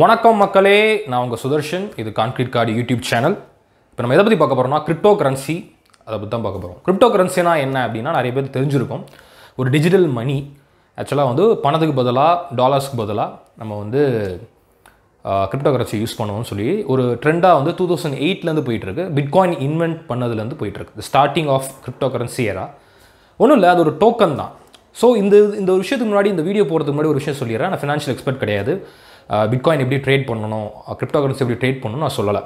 வணக்கம் மக்களே நான் உங்கள் சுதர்ஷன் இது கான்கிரீட் கார்டு யூடியூப் சேனல் இப்போ நம்ம எதை பற்றி பார்க்க போகிறோம்னா கிரிப்டோ கரன்சி அதை பற்றி தான் பார்க்க போகிறோம் கிரிப்டோ கரன்சினா என்ன அப்படின்னா நிறைய பேர் தெரிஞ்சிருக்கும் ஒரு டிஜிட்டல் மணி ஆக்சுவலாக வந்து பணத்துக்கு பதிலாக டாலர்ஸ்க்கு பதிலாக நம்ம வந்து கிரிப்டோ கரன்சி யூஸ் பண்ணுவோம்னு சொல்லி ஒரு ட்ரெண்டாக வந்து டூ தௌசண்ட் எயிட்லேருந்து போயிட்டுருக்கு பிட்காயின் இன்வென்ட் பண்ணதுலேருந்து போயிட்டுருக்கு starting of cryptocurrency era ஒன்றும் இல்லை அது ஒரு டோக்கன் தான் ஸோ இந்த இந்த விஷயத்துக்கு முன்னாடி இந்த வீடியோ போகிறதுக்கு முன்னாடி ஒரு விஷயம் சொல்லிடுறேன் நான் ஃபினான்ஷியல் எக்ஸ்பர்ட் கிடையாது பிட்காயின் எப்படி ட்ரேட் பண்ணணும் கிரிப்டோ கரன்சி எப்படி ட்ரேட் பண்ணணும் நான் சொல்லலை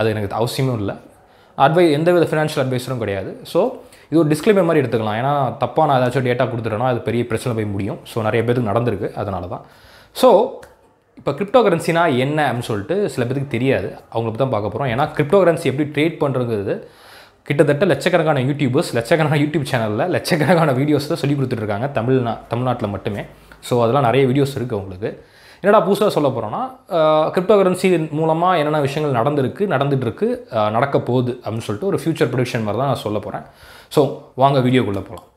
அது எனக்கு அவசியமும் இல்லை அட்வை எந்த வித ஃபினான்ஷியல் அட்வைஸரும் கிடையாது ஸோ இது ஒரு டிஸ்கிளைமர் மாதிரி எடுத்துக்கலாம் ஏன்னா தப்பாக நான் ஏதாச்சும் டேட்டா கொடுத்துட்டேன்னா அது பெரிய பிரச்சனை போய் முடியும் ஸோ நிறைய பேருக்கு நடந்திருக்கு அதனால தான் ஸோ இப்போ கிரிப்டோ கரன்சினா என்ன அப்படின்னு சொல்லிட்டு சில பேருக்கு தெரியாது அவங்களுக்கு தான் பார்க்க போகிறோம் ஏன்னா கிரிப்டோ கரன்சி எப்படி ட்ரேட் பண்ணுறது கிட்டத்தட்ட லட்சக்கணக்கான யூடியூபர்ஸ் லட்சக்கணக்கான யூடியூப் சேனலில் லட்சக்கணக்கான வீடியோஸ் தான் சொல்லி கொடுத்துட்ருக்காங்க தமிழ்நா தமிழ்நாட்டில் மட்டுமே ஸோ அதெல்லாம் நிறைய வீடியோஸ் இருக்குது உங்களுக்கு என்னடா புதுசாக சொல்ல போகிறோன்னா கிரிப்டோ கரன்சி மூலமாக என்னென்ன விஷயங்கள் நடந்திருக்கு நடந்துகிட்ருக்கு நடக்க போகுது அப்படின்னு சொல்லிட்டு ஒரு ஃபியூச்சர் ப்ரொடிக்ஷன் மாதிரி தான் நான் சொல்ல போகிறேன் ஸோ வாங்க வீடியோக்குள்ளே போகலாம்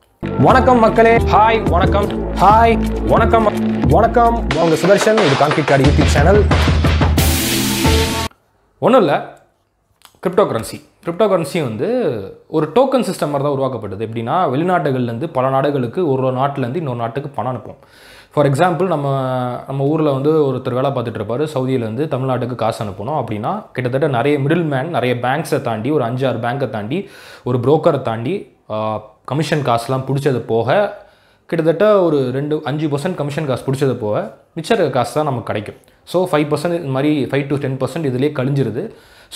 வணக்கம் மக்களே ஹாய் வணக்கம் ஹாய் வணக்கம் வணக்கம் உங்கள் சுதர்ஷன் இது கான்கிரீட் கார்டு யூடியூப் சேனல் ஒன்றும் இல்லை கிரிப்டோ கரன்சி கிரிப்டோ கரன்சி வந்து ஒரு டோக்கன் சிஸ்டம் மாதிரி தான் உருவாக்கப்பட்டது எப்படின்னா வெளிநாடுகள்லேருந்து பல நாடுகளுக்கு ஒரு ஒரு நாட்டிலேருந்து இன்னொரு நாட்டுக்கு பணம் அனுப்புவோம் ஃபார் எக்ஸாம்பிள் நம்ம நம்ம ஊரில் வந்து ஒருத்தர் வேலை பார்த்துட்டு இருப்பார் சவுதியிலேருந்து தமிழ்நாட்டுக்கு காசு அனுப்பணும் அப்படின்னா கிட்டத்தட்ட நிறைய மிடில் மேன் நிறைய பேங்க்ஸை தாண்டி ஒரு அஞ்சாறு பேங்க்கை தாண்டி ஒரு புரோக்கரை தாண்டி கமிஷன் காசுலாம் பிடிச்சது போக கிட்டத்தட்ட ஒரு ரெண்டு அஞ்சு பர்சன்ட் கமிஷன் காசு பிடிச்சது போக மிச்சர் காசு தான் நமக்கு கிடைக்கும் ஸோ ஃபைவ் பர்சன்ட் இது மாதிரி ஃபைவ் டு டென் பர்சன்ட் இதிலே கழிஞ்சிருது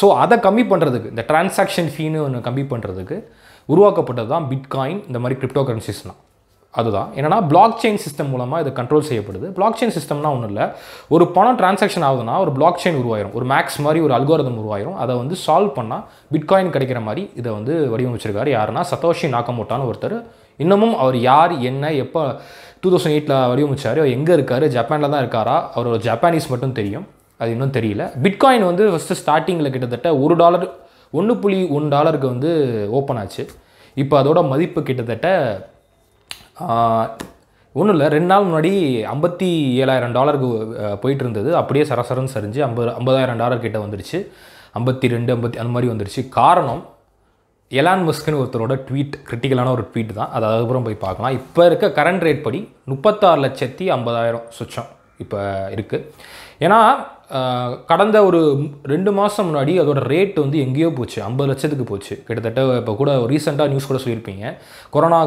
ஸோ அதை கம்மி பண்ணுறதுக்கு இந்த டிரான்சாக்ஷன் ஃபீனு ஒன்று கம்மி பண்ணுறதுக்கு உருவாக்கப்பட்டது தான் பிட்காயின் இந்த மாதிரி கிரிப்டோ கரன்சிஸ்னால் அதுதான் என்னென்னா பிளாக் செயின் சிஸ்டம் மூலமாக இது கண்ட்ரோல் செய்யப்படுது பிளாக் செயின் சிஸ்டம்னா ஒன்றும் இல்லை ஒரு பணம் டிரான்சாக்ஷன் ஆகுதுன்னா ஒரு பிளாக் செயின் உருவாயிரும் ஒரு மேக்ஸ் மாதிரி ஒரு அல்கோரதம் உருவாயிரும் அதை வந்து சால்வ் பண்ணால் பிட்காயின் கிடைக்கிற மாதிரி இதை வந்து வடிவமைச்சிருக்காரு யாருன்னா சதோஷி நாக்கமோட்டான்னு ஒருத்தர் இன்னமும் அவர் யார் என்ன எப்போ டூ தௌசண்ட் எயிட்டில் வடிவமைச்சார் அவர் எங்கே இருக்கார் ஜப்பானில் தான் இருக்காரா அவர் ஒரு ஜப்பானீஸ் மட்டும் தெரியும் அது இன்னும் தெரியல பிட்காயின் வந்து ஃபஸ்ட்டு ஸ்டார்டிங்கில் கிட்டத்தட்ட ஒரு டாலர் ஒன்று புள்ளி ஒன் டாலருக்கு வந்து ஓப்பன் ஆச்சு இப்போ அதோட மதிப்பு கிட்டத்தட்ட ஒன்றும் இல்லை ரெண்டு நாள் முன்னாடி ஐம்பத்தி ஏழாயிரம் டாலருக்கு போயிட்டு இருந்தது அப்படியே சரசரன்னு சரிஞ்சு ஐம்பது ஐம்பதாயிரம் டாலர் கிட்டே வந்துருச்சு ஐம்பத்தி ரெண்டு ஐம்பத்தி அந்த மாதிரி வந்துருச்சு காரணம் எலான் மஸ்க்னு ஒருத்தரோட ட்வீட் கிரிட்டிக்கலான ஒரு ட்வீட் தான் அது அதுக்கப்புறம் போய் பார்க்கலாம் இப்போ இருக்க கரண்ட் ரேட் படி முப்பத்தாறு லட்சத்தி ஐம்பதாயிரம் சுச்சம் இப்போ இருக்குது ஏன்னா கடந்த ஒரு ரெண்டு மாதம் முன்னாடி அதோட ரேட் வந்து எங்கேயோ போச்சு ஐம்பது லட்சத்துக்கு போச்சு கிட்டத்தட்ட இப்போ கூட ரீசெண்டாக நியூஸ் கூட சொல்லியிருப்பீங்க கொரோனா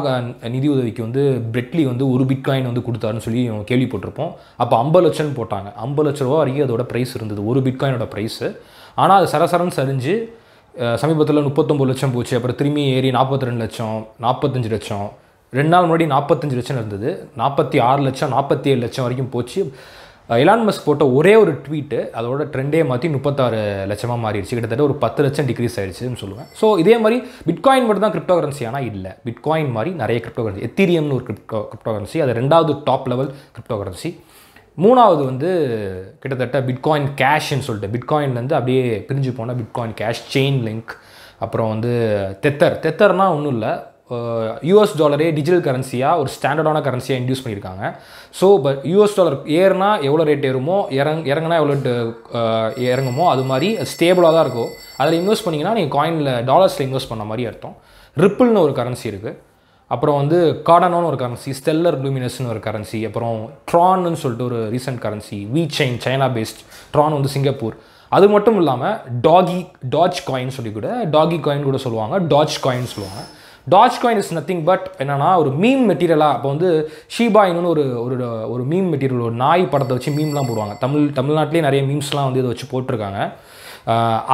நிதி உதவிக்கு வந்து பிரெட்லி வந்து ஒரு பிட்காயின் வந்து கொடுத்தாருன்னு சொல்லி கேள்விப்பட்டிருப்போம் அப்போ ஐம்பது லட்சம்னு போட்டாங்க ஐம்பது லட்ச ரூபா வரைக்கும் அதோட ப்ரைஸ் இருந்தது ஒரு பிட்காயினோட ப்ரைஸு ஆனால் அது சரசரன்னு சரிஞ்சு சமீபத்தில் முப்பத்தொம்பது லட்சம் போச்சு அப்புறம் திரும்பி ஏறி நாற்பத்தி ரெண்டு லட்சம் நாற்பத்தஞ்சு லட்சம் ரெண்டு நாள் முன்னாடி நாற்பத்தஞ்சு லட்சம் இருந்தது நாற்பத்தி ஆறு லட்சம் நாற்பத்தி ஏழு லட்சம் வரைக்கும் போச்சு எலான் மஸ்க் போட்ட ஒரே ஒரு ட்வீட்டு அதோட ட்ரெண்டே மாற்றி முப்பத்தாறு லட்சமாக மாறிடுச்சு கிட்டத்தட்ட ஒரு பத்து லட்சம் டிக்ரீஸ் ஆயிடுச்சுன்னு சொல்லுவேன் ஸோ இதே மாதிரி பிட்காயின் மட்டும் தான் கிரிப்டோ கரன்சி ஆனால் இல்லை பிட்காயின் மாதிரி நிறைய கிரிப்டோ கரன்சி எத்தீரியம்னு ஒரு கிரிப்டோ கிரிப்டோ கரன்சி அது ரெண்டாவது டாப் லெவல் கிரிப்டோ கரன்சி மூணாவது வந்து கிட்டத்தட்ட பிட்காயின் கேஷ்ன்னு சொல்லிட்டு பிட்காயின்லேருந்து அப்படியே பிரிஞ்சு போனால் பிட்காயின் கேஷ் செயின் லிங்க் அப்புறம் வந்து தெத்தர் தெத்தர்னால் ஒன்றும் இல்லை யூஎஸ் டாலரே டிஜிட்டல் கரன்சியாக ஒரு ஸ்டாண்டர்டான கரன்சியாக இன்டியூஸ் பண்ணியிருக்காங்க ஸோ பட் யூஎஸ் டாலர் ஏறுனா எவ்வளோ ரேட் ஏறுமோ இறங் இறங்குனா எவ்வளோ இறங்குமோ அது மாதிரி ஸ்டேபிளாக தான் இருக்கும் அதில் இன்வெஸ்ட் பண்ணிங்கன்னா நீங்கள் காயினில் டாலர்ஸில் இன்வெஸ்ட் பண்ண மாதிரி அர்த்தம் ரிப்பிள்னு ஒரு கரன்சி இருக்குது அப்புறம் வந்து கார்டனோன்னு ஒரு கரன்சி ஸ்டெல்லர் லூமினஸ்னு ஒரு கரன்சி அப்புறம் ட்ரான்னு சொல்லிட்டு ஒரு recent currency VeChain China based Tron வந்து சிங்கப்பூர் அது மட்டும் இல்லாமல் டாகி டாஜ் காயின் சொல்லி கூட டாகி காயின் கூட சொல்லுவாங்க டாஜ் காயின் சொல்லுவாங்க Dogecoin is nothing but என்னென்னா ஒரு மீம் மெட்டீரியலாக இப்போ வந்து ஷீபாயின்னு ஒரு ஒரு ஒரு மீம் மெட்டீரியல் ஒரு நாய் படத்தை வச்சு மீம்லாம் போடுவாங்க தமிழ் தமிழ்நாட்டிலே நிறைய மீம்ஸ்லாம் வந்து இதை வச்சு போட்டிருக்காங்க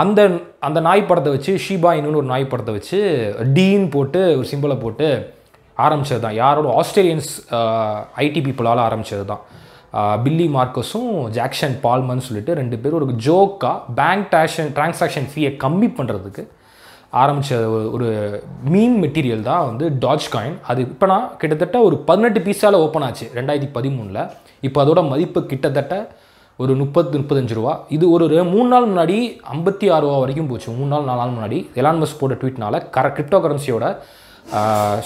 அந்த அந்த நாய் படத்தை வச்சு ஷீபாயின்னு ஒரு நாய் படத்தை வச்சு டீன் போட்டு ஒரு சிம்பிளை போட்டு ஆரம்பித்தது தான் யாரோட ஆஸ்திரேலியன்ஸ் ஐடி பீப்புளால் ஆரம்பித்தது தான் பில்லி மார்க்கஸும் ஜாக்ஷன் பால்மன் சொல்லிட்டு ரெண்டு பேரும் ஒரு ஜோக்காக பேங்க் டேஷன் டிரான்சாக்ஷன் ஃபீயை கம்மி பண்ணுறதுக்கு ஆரம்பித்த ஒரு ஒரு மீம் மெட்டீரியல் தான் வந்து டாஜ் காயின் அது இப்போனா கிட்டத்தட்ட ஒரு பதினெட்டு பீஸால் ஓப்பன் ஆச்சு ரெண்டாயிரத்தி பதிமூணில் இப்போ அதோட மதிப்பு கிட்டத்தட்ட ஒரு முப்பத்து முப்பத்தஞ்சு ரூபா இது ஒரு மூணு நாள் முன்னாடி ஐம்பத்தி ஆறு ரூபா வரைக்கும் போச்சு மூணு நாள் நாலு நாள் முன்னாடி எலான் மஸ் போட்ட ட்வீட்னால கர கிரிப்டோ கரன்சியோட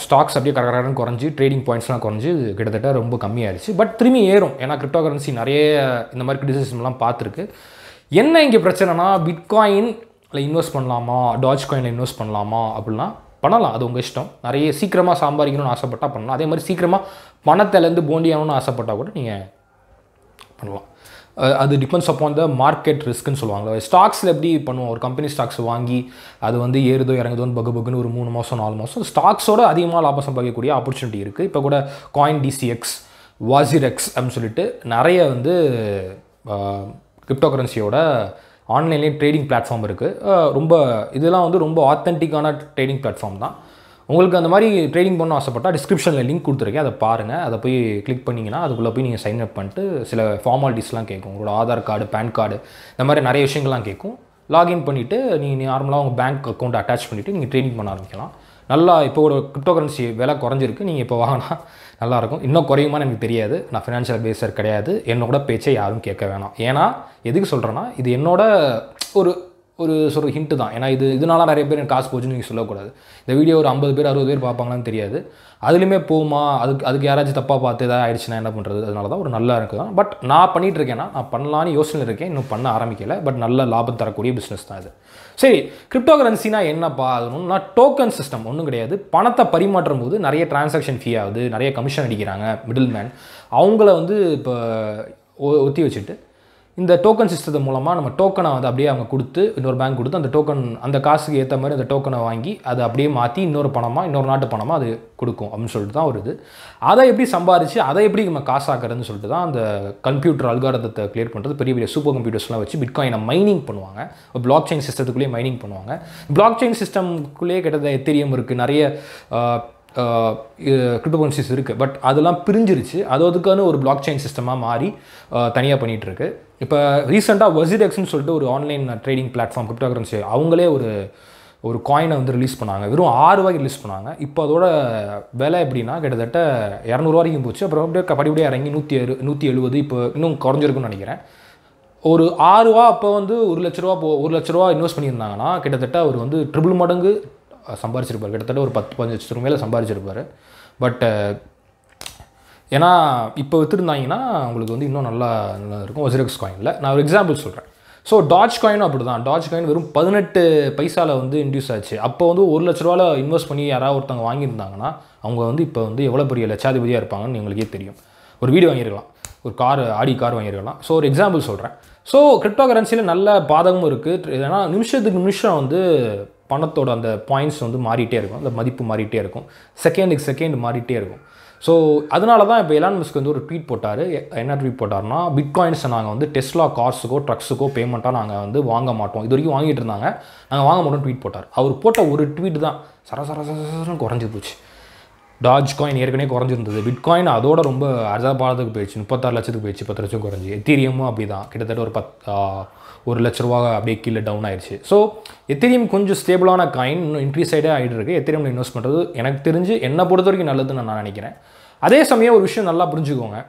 ஸ்டாக்ஸ் அப்படியே கரெக்டாக குறைஞ்சி ட்ரேடிங் பாயிண்ட்ஸ்லாம் குறைஞ்சி கிட்டத்தட்ட ரொம்ப கம்மியாயிருச்சு பட் திரும்பி ஏறும் ஏன்னா கிரிப்டோ கரன்சி நிறைய இந்த மாதிரி கிரிட்டிசிசம்லாம் பார்த்துருக்கு என்ன இங்கே பிரச்சனைனா பிட்காயின் இல்லை இன்வெஸ்ட் பண்ணலாமா டாஜ் காயினில் இன்வெஸ்ட் பண்ணலாமா அப்படிலாம் பண்ணலாம் அது உங்கள் இஷ்டம் நிறைய சீக்கிரமாக சம்பாதிக்கணும்னு ஆசைப்பட்டால் பண்ணலாம் அதே மாதிரி சீக்கிரமாக பணத்திலேருந்து ஆகணும்னு ஆசைப்பட்டால் கூட நீங்கள் பண்ணலாம் அது டிபெண்ட்ஸ் அப்பான் த மார்க்கெட் ரிஸ்க்குன்னு சொல்லுவாங்களா ஸ்டாக்ஸில் எப்படி பண்ணுவோம் ஒரு கம்பெனி ஸ்டாக்ஸ் வாங்கி அது வந்து ஏறுதோ இறங்குதோன்னு பகு பகுன்னு ஒரு மூணு மாதம் நாலு மாதம் ஸ்டாக்ஸோட அதிகமாக லாபம் சம்பாதிக்கக்கூடிய ஆப்பர்ச்சுனிட்டி இருக்குது இப்போ கூட காயின் டிசிஎக்ஸ் வாசிரெக்ஸ் அப்படின்னு சொல்லிட்டு நிறைய வந்து கிரிப்டோ கரன்சியோட ஆன்லைன்லேயும் ட்ரேடிங் பிளாட்ஃபார்ம் இருக்குது ரொம்ப இதெல்லாம் வந்து ரொம்ப ஆத்தென்டிக்கான ட்ரேடிங் பிளாட்ஃபார்ம் தான் உங்களுக்கு அந்த மாதிரி ட்ரேடிங் பண்ண ஆசைப்பட்டால் டிஸ்கிரிப்ஷனில் லிங்க் கொடுத்துருக்கேன் அதை பாருங்கள் அதை போய் கிளிக் பண்ணிங்கன்னா அதுக்குள்ளே போய் நீங்கள் சைன் அப் பண்ணிட்டு சில ஃபார்மாலிட்டிஸ்லாம் கேட்கும் உங்களோட ஆதார் கார்டு பேன் கார்டு இந்த மாதிரி நிறைய விஷயங்கள்லாம் கேட்கும் லாகின் பண்ணிவிட்டு நீங்கள் நார்மலாக உங்கள் பேங்க் அக்கௌண்ட் அட்டாச் பண்ணிவிட்டு நீங்கள் ட்ரேடிங் பண்ண ஆரம்பிக்கலாம் நல்லா இப்போ ஒரு கிரிப்டோ கரன்சி விலை குறைஞ்சிருக்கு நீங்கள் இப்போ வாங்கினா நல்லாயிருக்கும் இன்னும் குறையுமான்னு எனக்கு தெரியாது நான் ஃபினான்ஷியல் அட்வைசர் கிடையாது என்னோட பேச்சை யாரும் கேட்க வேணாம் ஏன்னா எதுக்கு சொல்கிறேன்னா இது என்னோட ஒரு ஒரு சொல்கிற ஹிண்ட்டு தான் ஏன்னா இது இதனால நிறைய பேர் எனக்கு காசு போச்சுன்னு நீங்கள் சொல்லக்கூடாது இந்த வீடியோ ஒரு ஐம்பது பேர் அறுபது பேர் பார்ப்பாங்களான்னு தெரியாது அதுலேயுமே போகுமா அதுக்கு அதுக்கு யாராச்சும் தப்பாக பார்த்து எதாவது ஆயிடுச்சுன்னா என்ன பண்ணுறது அதனால தான் ஒரு நல்லா இருக்குது தான் பட் நான் பண்ணிகிட்டு இருக்கேன்னா நான் பண்ணலான்னு யோசனை இருக்கேன் இன்னும் பண்ண ஆரம்பிக்கலை பட் நல்ல லாபம் தரக்கூடிய பிஸ்னஸ் தான் இது சரி கிரிப்டோ கரன்சினா என்னப்பா ஆகணும்னா டோக்கன் சிஸ்டம் ஒன்றும் கிடையாது பணத்தை பரிமாற்றும் போது நிறைய டிரான்சாக்ஷன் ஃபீ ஆகுது நிறைய கமிஷன் அடிக்கிறாங்க மிடில் மேன் அவங்கள வந்து இப்போ ஒத்தி வச்சுட்டு இந்த டோக்கன் சிஸ்டத்து மூலமாக நம்ம டோக்கனை வந்து அப்படியே அவங்க கொடுத்து இன்னொரு பேங்க் கொடுத்து அந்த டோக்கன் அந்த காசுக்கு ஏற்ற மாதிரி அந்த டோக்கனை வாங்கி அதை அப்படியே மாற்றி இன்னொரு பணமாக இன்னொரு நாட்டு பணமாக அது கொடுக்கும் அப்படின்னு சொல்லிட்டு தான் வருது அதை எப்படி சம்பாரிச்சு அதை எப்படி நம்ம காசாக்குறதுன்னு சொல்லிட்டு தான் அந்த கம்ப்யூட்டர் அல்காரதத்தை கிளியர் பண்ணுறது பெரிய பெரிய சூப்பர் கம்ப்யூட்டர்ஸ்லாம் வச்சு பிட்காயினை மைனிங் பண்ணுவாங்க பிளாக் செயின் சிஸ்டத்துக்குள்ளேயே மைனிங் பண்ணுவாங்க பிளாக் செயின் சிஸ்டம்குள்ளேயே கிட்டத்தட்ட எத்திரியம் இருக்குது நிறைய கிரிப்டோ கரன்சிஸ் இருக்குது பட் அதெல்லாம் பிரிஞ்சிருச்சு அது அதுக்கான ஒரு பிளாக் செயின் சிஸ்டமாக மாறி தனியாக பண்ணிகிட்ருக்கு இப்போ ரீசெண்டாக வசிடெக்ஸ்னு சொல்லிட்டு ஒரு online trading platform cryptocurrency அவங்களே ஒரு ஒரு காயினை வந்து ரிலீஸ் பண்ணாங்க வெறும் ஆறு ரூபாய்க்கு ரிலீஸ் பண்ணாங்க இப்போ அதோட விலை எப்படின்னா கிட்டத்தட்ட இரநூறுவா வரைக்கும் போச்சு அப்புறம் அப்படியே படிப்படியாக இறங்கி நூற்றி அறு நூற்றி எழுபது இப்போ இன்னும் குறைஞ்சிருக்குன்னு நினைக்கிறேன் ஒரு ஆறுரூவா அப்போ வந்து ஒரு லட்ச ரூபா போ ஒரு லட்ச ரூபா இன்வெஸ்ட் பண்ணியிருந்தாங்கன்னா கிட்டத்தட்ட அவர் வந்து ட்ரிபிள் மடங்கு சம்பாரிச்சிருப்பார் கிட்டத்தட்ட ஒரு பத்து பதினஞ்சு லட்சத்துக்கு மேலே சம்பாரிச்சிருப்பார் பட்டு ஏன்னா இப்போ விற்றுருந்தாங்கன்னா உங்களுக்கு வந்து இன்னும் நல்லா நல்லா இருக்கும் ஒசிரக்ஸ் காயினில் நான் ஒரு எக்ஸாம்பிள் சொல்கிறேன் ஸோ டாஜ் காயினும் அப்படி தான் டாஜ் காயின் வெறும் பதினெட்டு பைசாவில் வந்து இன்ட்யூஸ் ஆச்சு அப்போ வந்து ஒரு லட்ச ரூபாவில் இன்வெஸ்ட் பண்ணி யாராவது ஒருத்தவங்க வாங்கியிருந்தாங்கன்னா அவங்க வந்து இப்போ வந்து எவ்வளோ பெரிய லட்சாதிபதியாக இருப்பாங்கன்னு எங்களுக்கே தெரியும் ஒரு வீடு வாங்கியிருக்கலாம் ஒரு கார் ஆடி கார் வாங்கியிருக்கலாம் ஸோ ஒரு எக்ஸாம்பிள் சொல்கிறேன் ஸோ கிரிப்டோ கரன்சியில் நல்ல பாதகமும் இருக்குது ஏன்னா நிமிஷத்துக்கு நிமிஷம் வந்து பணத்தோட அந்த பாயிண்ட்ஸ் வந்து மாறிட்டே இருக்கும் அந்த மதிப்பு மாறிட்டே இருக்கும் செகண்டுக்கு செகண்ட் மாறிட்டே இருக்கும் ஸோ அதனால தான் இப்போ எலான் மிஸ்க்கு வந்து ஒரு ட்வீட் போட்டார் என்ன ட்வீட் போட்டார்னா பிட்காயின்ஸை நாங்கள் வந்து டெஸ்லா கார்ஸுக்கோ ட்ரக்ஸுக்கோ பேமெண்ட்டாக நாங்கள் வந்து வாங்க மாட்டோம் இது வரைக்கும் வாங்கிட்டு இருந்தாங்க நாங்கள் வாங்க மாட்டோம் ட்வீட் போட்டார் அவர் போட்ட ஒரு ட்வீட் தான் சர சரசரன்னு குறைஞ்சி போச்சு டாஜ் காயின் ஏற்கனவே குறைஞ்சிருந்தது பிட்காயின் அதோட ரொம்ப அர்ஜா பாலத்துக்கு போயிடுச்சு முப்பத்தாறு லட்சத்துக்கு போயிடுச்சு பத்து லட்சம் குறைஞ்சி எத்தீரியமும் அப்படி தான் கிட்டத்தட்ட ஒரு பத் ஒரு லட்ச ரூபா அப்படியே கீழே டவுன் ஆயிடுச்சு ஸோ எத்தனையும் கொஞ்சம் ஸ்டேபிளான காயின் இன்னும் இன்க்ரீஸ் ஆகிட்டே ஆகிட்டு இருக்கு எத்திரியமில் இன்வெஸ்ட் பண்ணுறது எனக்கு தெரிஞ்சு என்னை பொறுத்த வரைக்கும் நல்லதுன்னு நான் நினைக்கிறேன் அதே சமயம் ஒரு விஷயம் நல்லா புரிஞ்சுக்கோங்க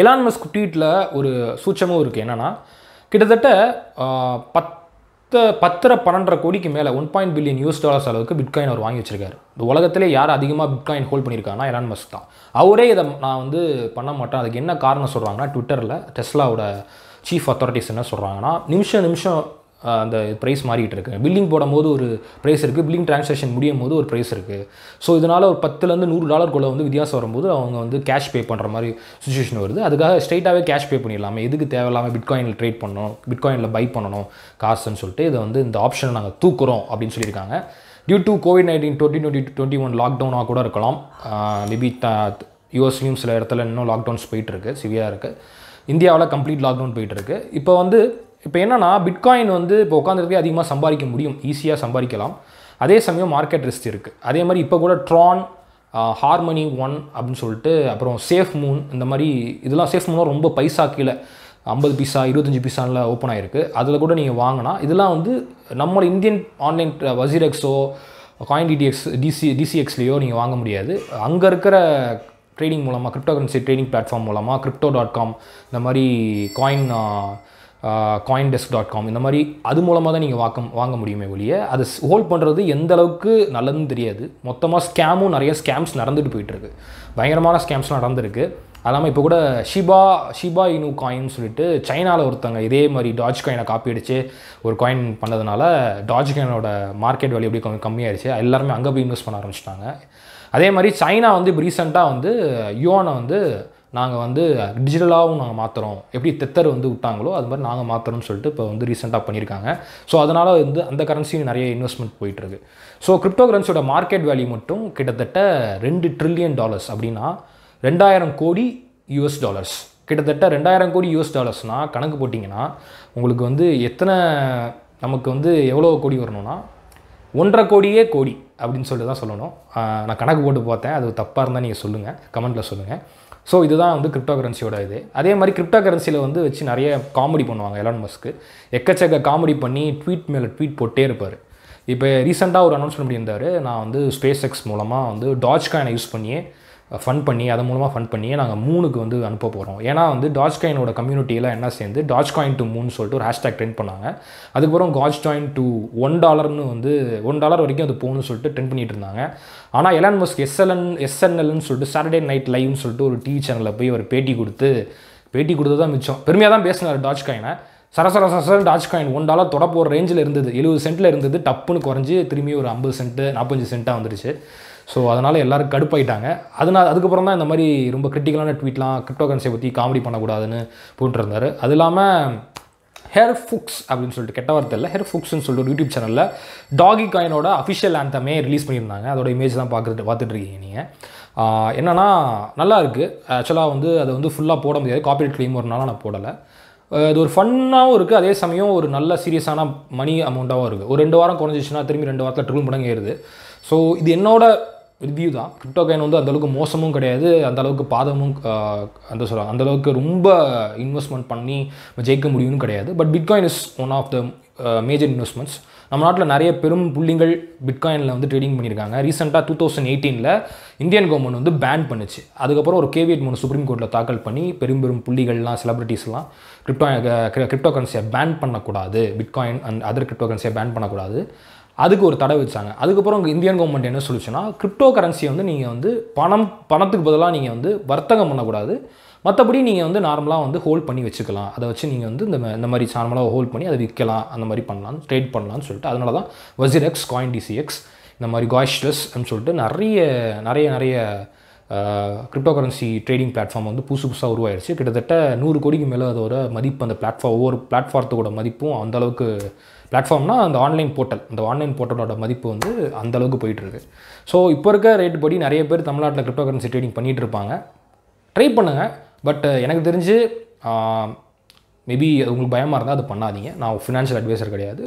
எலான் மஸ்க் ட்வீட்டில் ஒரு சூச்சமும் இருக்குது என்னென்னா கிட்டத்தட்ட பத்து பத்தரை பன்னெண்டரை கோடிக்கு மேலே one point billion US dollars அளவுக்கு பிட்காயின் அவர் வாங்கி வச்சிருக்காரு இந்த உலகத்திலே யார் அதிகமாக பிட்காயின் ஹோல்ட் பண்ணியிருக்காங்கன்னா எலான் மஸ்க் தான் அவரே இதை நான் வந்து பண்ண மாட்டேன் அதுக்கு என்ன காரணம் சொல்கிறாங்கன்னா ட்விட்டரில் டெஸ்லாவோட சீஃப் அத்தாரிட்டிஸ் என்ன சொல்கிறாங்கன்னா நிமிஷம் நிமிஷம் அந்த ப்ரைஸ் மாறிட்டு இருக்கு பில்லிங் போடும்போது ஒரு ப்ரைஸ் இருக்குது பில்லிங் டிரான்சாக்ஷன் முடியும் போது ஒரு ப்ரைஸ் இருக்குது ஸோ இதனால் ஒரு பத்துலேருந்து நூறு டாலருக்குள்ளே வந்து வித்தியாசம் வரும்போது அவங்க வந்து கேஷ் பே பண்ணுற மாதிரி சுச்சுவேஷன் வருது அதுக்காக ஸ்ட்ரைட்டாகவே கேஷ் பே பண்ணிடலாமே எதுக்கு தேவையில்லாமல் பிட்காயினில் ட்ரேட் பண்ணணும் பிட்காயினில் பை பண்ணணும் காசுன்னு சொல்லிட்டு இதை வந்து இந்த ஆப்ஷனை நாங்கள் தூக்குறோம் அப்படின்னு சொல்லியிருக்காங்க due to COVID nineteen twenty twenty twenty one லாக்டவுனாக கூட இருக்கலாம் மேபி யூஎஸ்லேயும் சில இடத்துல இன்னும் லாக்டவுன்ஸ் போயிட்டுருக்கு சிவியாக இருக்குது இந்தியாவில் கம்ப்ளீட் லாக்டவுன் போயிட்டு இருக்கு இப்போ வந்து இப்போ என்னென்னா பிட்காயின் வந்து இப்போ உட்காந்துருக்கே அதிகமாக சம்பாதிக்க முடியும் ஈஸியாக சம்பாதிக்கலாம் அதே சமயம் மார்க்கெட் ரிஸ்க் இருக்குது அதே மாதிரி இப்போ கூட ட்ரான் ஹார்மனி ஒன் அப்படின்னு சொல்லிட்டு அப்புறம் சேஃப் மூன் இந்த மாதிரி இதெல்லாம் சேஃப் மூனாக ரொம்ப பைசா கீழே ஐம்பது பீஸா இருபத்தஞ்சி பீஸானில் ஓப்பன் ஆகிருக்கு அதில் கூட நீங்கள் வாங்கினா இதெல்லாம் வந்து நம்மளோட இந்தியன் ஆன்லைன் வசீரெக்ஸோ காயின் டிடிஎக்ஸ் டிசி டிசிஎக்ஸ்லேயோ நீங்கள் வாங்க முடியாது அங்கே இருக்கிற ட்ரேடிங் மூலமாக கிரிப்டோ கரன்சி ட்ரேடிங் பிளாட்ஃபார்ம் மூலமாக கிரிப்டோ டாட் காம் இந்த மாதிரி coin coin desk dot com இந்த மாதிரி அது மூலமாக தான் நீங்கள் வாக்கம் வாங்க முடியுமே ஒழிய அது ஹோல்ட் பண்ணுறது எந்த அளவுக்கு நல்லதுன்னு தெரியாது மொத்தமாக ஸ்கேமும் நிறைய ஸ்கேம்ஸ் நடந்துட்டு போயிட்டுருக்கு பயங்கரமான ஸ்கேம்ஸ் நடந்திருக்கு அது இப்போ கூட ஷிபா ஷிபா இனு காயின்னு சொல்லிட்டு சைனாவில் ஒருத்தங்க இதே மாதிரி டாஜ் காயினை காப்பி அடித்து ஒரு காயின் பண்ணதுனால டாஜ் காயினோட மார்க்கெட் வேல்யூ எப்படி கொஞ்சம் கம்மியாயிருச்சு எல்லாருமே அங்கே போய் இன்வெஸ்ட் பண்ண ஆரம்பிச்சிட்டாங்க அதே மாதிரி சைனா வந்து இப்போ ரீசெண்டாக வந்து யுவானை வந்து நாங்கள் வந்து டிஜிட்டலாகவும் நாங்கள் மாற்றுறோம் எப்படி தெத்தர் வந்து விட்டாங்களோ அது மாதிரி நாங்கள் மாற்றுறோம்னு சொல்லிட்டு இப்போ வந்து ரீசெண்டாக பண்ணியிருக்காங்க ஸோ அதனால் வந்து அந்த கரன்சியும் நிறைய இன்வெஸ்ட்மெண்ட் போயிட்டுருக்கு ஸோ கிரிப்டோ கரன்சியோட மார்க்கெட் வேல்யூ மட்டும் கிட்டத்தட்ட ரெண்டு ட்ரில்லியன் டாலர்ஸ் அப்படின்னா ரெண்டாயிரம் கோடி யூஎஸ் டாலர்ஸ் கிட்டத்தட்ட ரெண்டாயிரம் கோடி யூஎஸ் டாலர்ஸ்னால் கணக்கு போட்டிங்கன்னா உங்களுக்கு வந்து எத்தனை நமக்கு வந்து எவ்வளோ கோடி வரணும்னா ஒன்றரை கோடியே கோடி அப்படின்னு சொல்லி தான் சொல்லணும் நான் கணக்கு போட்டு பார்த்தேன் அது தப்பாக இருந்தால் நீங்கள் சொல்லுங்கள் கமெண்ட்டில் சொல்லுங்கள் ஸோ இதுதான் வந்து கிரிப்டோ கரன்சியோட இது அதே மாதிரி கிரிப்டோ கரன்சியில் வந்து வச்சு நிறைய காமெடி பண்ணுவாங்க எலான் மஸ்க்கு எக்கச்சக்க காமெடி பண்ணி ட்வீட் மேலே ட்வீட் போட்டே இருப்பார் இப்போ ரீசெண்டாக ஒரு அனௌன்ஸ் பண்ணியிருந்தார் நான் வந்து ஸ்பேஸ் எக்ஸ் மூலமாக வந்து டாஜ் காயினை யூஸ் பண்ணியே ஃபண்ட் பண்ணி அதன் மூலமாக ஃபண்ட் பண்ணி நாங்கள் மூணுக்கு வந்து அனுப்ப போகிறோம் ஏன்னா வந்து டாஜ் காயினோட கம்யூனிட்டியெல்லாம் என்ன சேர்ந்து டாஜ் காயின் டு மூணு சொல்லிட்டு ஒரு ஹேஷ்டாக் ட்ரெண்ட் பண்ணாங்க அதுக்கப்புறம் காஜ் காயின் டு ஒன் டாலர்னு வந்து ஒன் டாலர் வரைக்கும் அது போகணும்னு சொல்லிட்டு ட்ரெண்ட் பண்ணிகிட்டு இருந்தாங்க ஆனால் எலான் மஸ்க் எஸ்எல்என் எஸ்என்எல்னு சொல்லிட்டு சாட்டர்டே நைட் லைவ்னு சொல்லிட்டு ஒரு டிவி சேனலில் போய் ஒரு பேட்டி கொடுத்து பேட்டி கொடுத்து தான் மிச்சம் பெருமையாக தான் பேசினார் டாஜ் காயினை சரசர சரசர டாஜ் காயின் ஒன் டாலர் தொட போகிற ரேஞ்சில் இருந்தது எழுபது சென்ட்டில் இருந்தது டப்புன்னு குறைஞ்சி திரும்பி ஒரு ஐம்பது சென்ட்டு நாற்பஞ்சு சென்ட்டாக வந்துருச்சு ஸோ அதனால் எல்லோரும் கடுப்பாயிட்டாங்க அதனால் அதுக்கப்புறம் தான் இந்த மாதிரி ரொம்ப கிரிட்டிக்கலான ட்வீட்லாம் கிரிப்டோ கரன்சியை பற்றி காமெடி பண்ணக்கூடாதுன்னு போட்டுருந்தார் அது இல்லாமல் ஹெர் ஃபுக்ஸ் அப்படின்னு சொல்லிட்டு கெட்ட வார்த்தை இல்லை ஹெர் ஃபுக்ஸ்னு சொல்லிட்டு ஒரு யூடியூப் சேனலில் டாகி காயினோட அஃபிஷியல் ஆந்தமே ரிலீஸ் பண்ணியிருந்தாங்க அதோட இமேஜ் தான் பார்க்குறது பார்த்துட்ருக்கீங்க நீங்கள் என்னென்னா நல்லா இருக்குது ஆக்சுவலாக வந்து அதை வந்து ஃபுல்லாக போட முடியாது காப்பிரைட் கிளைம் வரனால நான் போடலை இது ஒரு ஃபன்னாகவும் இருக்குது அதே சமயம் ஒரு நல்ல சீரியஸான மணி அமௌண்ட்டாகவும் இருக்குது ஒரு ரெண்டு வாரம் குறைஞ்சிச்சுன்னா திரும்பி ரெண்டு வாரத்தில் ட்ரிபிள் மடங்கு ஏறுது ஸோ இது என்னோட ரிவ்யூ தான் கிரிப்டோ காயின் வந்து அந்தளவுக்கு மோசமும் கிடையாது அந்தளவுக்கு பாதமும் அந்த சொல்கிறாங்க அந்தளவுக்கு ரொம்ப இன்வெஸ்ட்மெண்ட் பண்ணி ஜெயிக்க முடியும்னு கிடையாது but bitcoin is one of the major investments நம்ம நாட்டில் நிறைய பெரும் புள்ளிங்கள் பிட்காயினில் வந்து ட்ரேடிங் பண்ணியிருக்காங்க ரீசெண்டாக டூ தௌசண்ட் எயிட்டீனில் இந்தியன் கவர்மெண்ட் வந்து பேன் பண்ணுச்சு அதுக்கப்புறம் ஒரு கேவியட் மூணு சுப்ரீம் கோர்ட்டில் தாக்கல் பண்ணி பெரும் பெரும் புள்ளிகள்லாம் செலிபிரிட்டிஸ்லாம் கிரிப்டோ கிரிப்டோ கரன்சியை பேன் பண்ணக்கூடாது பிட்காயின் அண்ட் அதர் கிரிப்டோ கரன்சியை பேன் பண்ணக்கூடாது அதுக்கு ஒரு தடை வச்சாங்க அதுக்கப்புறம் இந்தியன் கவர்மெண்ட் என்ன சொல்லிச்சுன்னா கிரிப்டோ கரன்சியை வந்து நீங்கள் வந்து பணம் பணத்துக்கு பதிலாக நீங்கள் வந்து வர்த்தகம் பண்ணக்கூடாது மற்றபடி நீங்கள் வந்து நார்மலாக வந்து ஹோல்ட் பண்ணி வச்சுக்கலாம் அதை வச்சு நீங்கள் வந்து இந்த இந்த மாதிரி நார்மலாக ஹோல்ட் பண்ணி அதை விற்கலாம் அந்த மாதிரி பண்ணலாம் ட்ரேட் பண்ணலாம்னு சொல்லிட்டு அதனால தான் வசிர் எக்ஸ் காயின் டிசிஎக்ஸ் இந்த மாதிரி காய்ஷ்லெஸ் சொல்லிட்டு நிறைய நிறைய நிறைய கிரிப்டோ கரன்சி ட்ரேடிங் பிளாட்ஃபார்ம் வந்து புதுசு புதுசாக உருவாயிருச்சு கிட்டத்தட்ட நூறு கோடிக்கு மேலே அதோட மதிப்பு அந்த பிளாட்ஃபார்ம் ஒவ்வொரு பிளாட்ஃபார்த்தோட மதிப்பும் அந்தளவுக்கு பிளாட்ஃபார்ம்னா அந்த ஆன்லைன் போர்ட்டல் அந்த ஆன்லைன் போர்ட்டலோட மதிப்பு வந்து அந்தளவுக்கு போயிட்டுருக்கு ஸோ இப்போ இருக்க ரேட் படி நிறைய பேர் தமிழ்நாட்டில் கிரிப்டோ கரன்சி ட்ரேடிங் பண்ணிகிட்டு இருப்பாங்க ட்ரை பண்ணுங்கள் பட் எனக்கு தெரிஞ்சு மேபி உங்களுக்கு பயமாக இருந்தால் அது பண்ணாதீங்க நான் ஃபினான்ஷியல் அட்வைசர் கிடையாது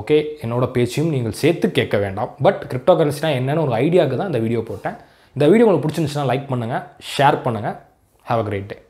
ஓகே என்னோடய பேச்சையும் நீங்கள் சேர்த்து கேட்க வேண்டாம் பட் கிரிப்டோ கரன்சினா என்னென்னு ஒரு ஐடியாவுக்கு தான் இந்த வீடியோ போட்டேன் இந்த வீடியோ உங்களுக்கு பிடிச்சிருந்துச்சுன்னா லைக் பண்ணுங்கள் ஷேர் பண்ணுங்கள் ஹாவ் அ கிரேட் டே